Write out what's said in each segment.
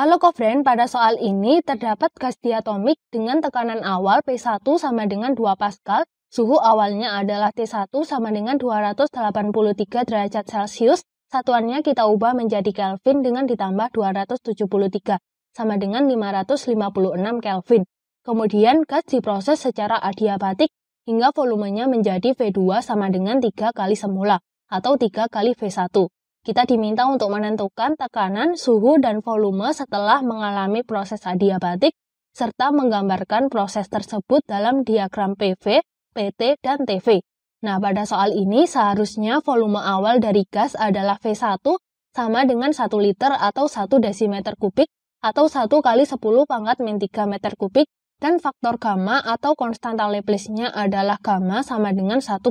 Halo kofren, pada soal ini terdapat gas diatomik dengan tekanan awal P1 sama dengan 2 Pascal, suhu awalnya adalah T1 sama dengan 283 derajat Celcius, satuannya kita ubah menjadi Kelvin dengan ditambah 273 sama dengan 556 Kelvin. Kemudian gas diproses secara adiabatik hingga volumenya menjadi V2 sama dengan 3 kali semula atau 3 kali V1. Kita diminta untuk menentukan tekanan, suhu, dan volume setelah mengalami proses adiabatik serta menggambarkan proses tersebut dalam diagram PV, PT, dan TV. Nah, pada soal ini seharusnya volume awal dari gas adalah V1 sama dengan 1 liter atau 1 desimeter kubik atau 1 kali 10 pangkat min 3 meter kubik dan faktor gamma atau konstanta Laplace-nya adalah gamma sama dengan 1,4.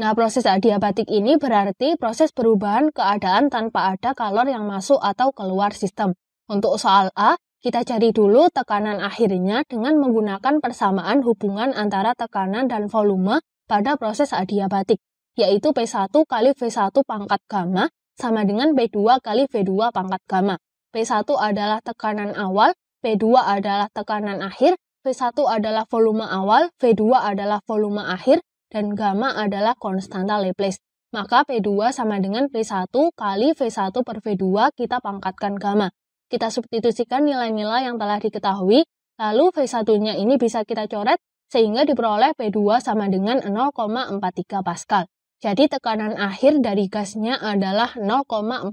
Nah, proses adiabatik ini berarti proses perubahan keadaan tanpa ada kalor yang masuk atau keluar sistem. Untuk soal A, kita cari dulu tekanan akhirnya dengan menggunakan persamaan hubungan antara tekanan dan volume pada proses adiabatik, yaitu P1 kali V1 pangkat gamma sama dengan P2 kali V2 pangkat gamma. P1 adalah tekanan awal, P2 adalah tekanan akhir, V1 adalah volume awal, V2 adalah volume akhir, dan gamma adalah konstanta Laplace. Maka P2 sama dengan P1 kali V1 per V2 kita pangkatkan gamma. Kita substitusikan nilai-nilai yang telah diketahui, lalu V1-nya ini bisa kita coret sehingga diperoleh P2 sama dengan 0,43 Pascal. Jadi tekanan akhir dari gasnya adalah 0,43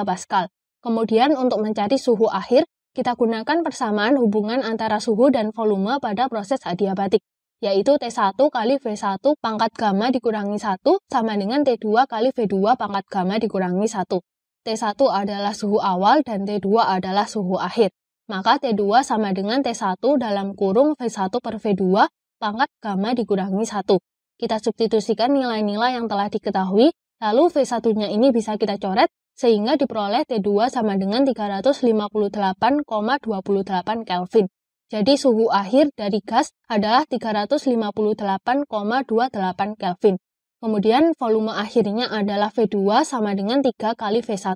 Pascal. Kemudian untuk mencari suhu akhir, kita gunakan persamaan hubungan antara suhu dan volume pada proses adiabatik yaitu T1 kali V1 pangkat gamma dikurangi 1 sama dengan T2 kali V2 pangkat gamma dikurangi 1. T1 adalah suhu awal dan T2 adalah suhu akhir. Maka T2 sama dengan T1 dalam kurung V1 per V2 pangkat gamma dikurangi 1. Kita substitusikan nilai-nilai yang telah diketahui, lalu V1-nya ini bisa kita coret, sehingga diperoleh T2 sama dengan 358,28 Kelvin. Jadi suhu akhir dari gas adalah 358,28 Kelvin. Kemudian volume akhirnya adalah V2 sama dengan 3 kali V1.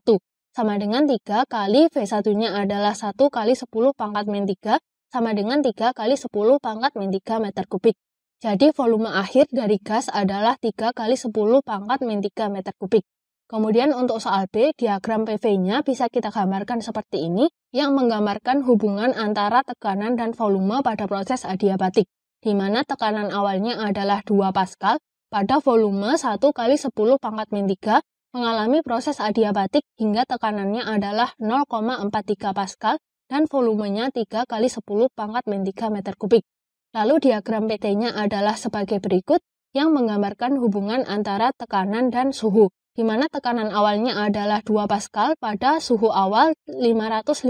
Sama dengan 3 kali V1-nya adalah 1 kali 10 pangkat min 3 sama dengan 3 kali 10 pangkat min 3 meter kubik. Jadi volume akhir dari gas adalah 3 kali 10 pangkat min 3 meter kubik. Kemudian untuk soal B, diagram PV-nya bisa kita gambarkan seperti ini, yang menggambarkan hubungan antara tekanan dan volume pada proses adiabatik, di mana tekanan awalnya adalah 2 Pascal pada volume 1 kali 10 pangkat min 3 mengalami proses adiabatik hingga tekanannya adalah 0,43 Pascal dan volumenya 3 kali 10 pangkat min 3 meter kubik. Lalu diagram PT-nya adalah sebagai berikut yang menggambarkan hubungan antara tekanan dan suhu di mana tekanan awalnya adalah 2 Pascal pada suhu awal 556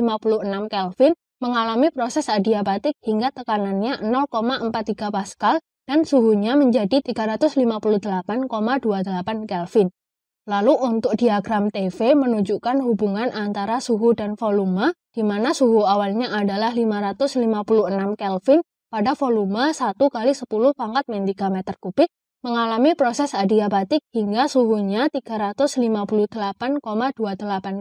Kelvin mengalami proses adiabatik hingga tekanannya 0,43 Pascal dan suhunya menjadi 358,28 Kelvin. Lalu untuk diagram TV menunjukkan hubungan antara suhu dan volume, di mana suhu awalnya adalah 556 Kelvin pada volume 1 kali 10 pangkat min 3 meter kubik, mengalami proses adiabatik hingga suhunya 358,28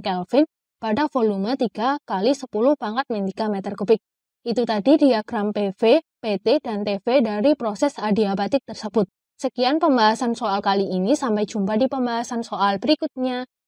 Kelvin pada volume 3 kali 10 pangkat min 3 meter kubik. Itu tadi diagram PV, PT, dan TV dari proses adiabatik tersebut. Sekian pembahasan soal kali ini, sampai jumpa di pembahasan soal berikutnya.